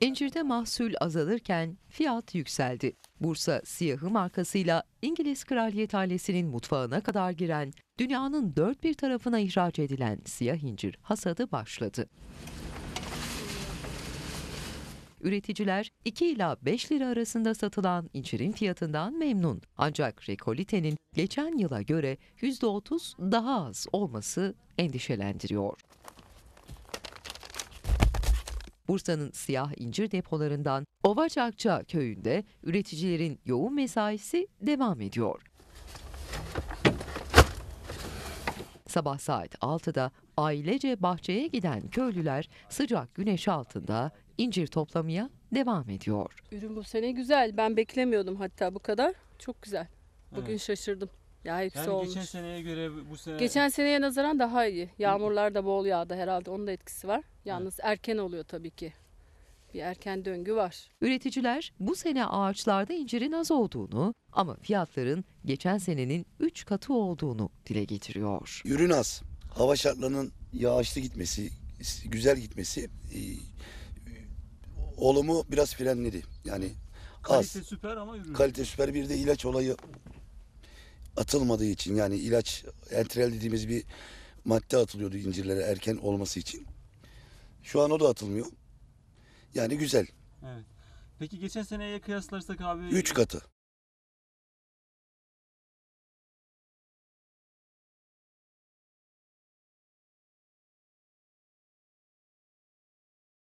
İncirde mahsul azalırken fiyat yükseldi. Bursa siyahı markasıyla İngiliz kraliyet ailesinin mutfağına kadar giren, dünyanın dört bir tarafına ihraç edilen siyah incir hasadı başladı. Üreticiler 2 ila 5 lira arasında satılan incirin fiyatından memnun. Ancak rekolitenin geçen yıla göre %30 daha az olması endişelendiriyor. Bursa'nın siyah incir depolarından Ovaçakça köyünde üreticilerin yoğun mesaisi devam ediyor. Sabah saat 6'da ailece bahçeye giden köylüler sıcak güneş altında incir toplamaya devam ediyor. Ürün bu sene güzel. Ben beklemiyordum hatta bu kadar. Çok güzel. Bugün evet. şaşırdım. Ya hepsi yani olmuş. geçen seneye göre bu sene... Geçen seneye nazaran daha iyi. Yağmurlar da bol yağdı herhalde. Onun da etkisi var. Yalnız erken oluyor tabii ki. Bir erken döngü var. Üreticiler bu sene ağaçlarda incirin az olduğunu ama fiyatların geçen senenin 3 katı olduğunu dile getiriyor. Ürün az. Hava şartlarının yağışlı gitmesi, güzel gitmesi e, olumu biraz frenledi. Yani az. Kalite süper ama ürün. Kalite süper bir de ilaç olayı atılmadığı için yani ilaç entrel dediğimiz bir madde atılıyordu incirlere erken olması için. Şu an o da atılmıyor. Yani güzel. Evet. Peki geçen seneye kıyaslarsak abi... Üç katı.